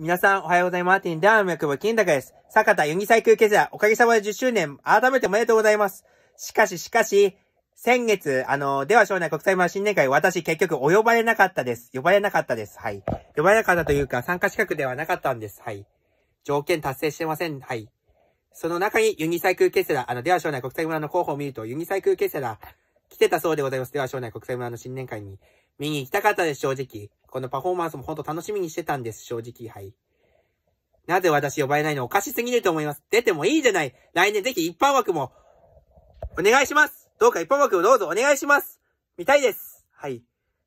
皆さんおはようございます。ティンダーム役も金高です。坂田ユニサイクルケザおかげさまで10周年、改めておめでとうございます。しかししかし、先月、あの、では省内国際マ新年会、私結局お呼ばれなかったです。呼ばれなかったです。はい。呼ばれなかったというか、参加資格ではなかったんです。はい。条件達成してません。はい。その中にユニサイクルケセラ、あの、では省内国際村の候補を見ると、ユニサイクルケセラ、来てたそうでございます。では省内国際村の新年会に。見に行きたかったです、正直。このパフォーマンスもほんと楽しみにしてたんです、正直。はい。なぜ私呼ばれないのおかしすぎると思います。出てもいいじゃない。来年ぜひ一般枠も、お願いしますどうか一般枠をどうぞお願いします見たいですはい。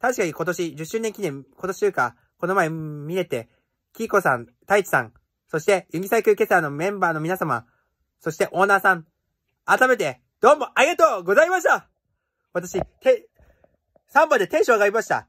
確かに今年10周年記念、今年というか、この前見れて、キーコさん、太一さん、そして、ユニサイクルケサーのメンバーの皆様、そしてオーナーさん、改めて、どうもありがとうございました私、て、サンバでテンション上がりました。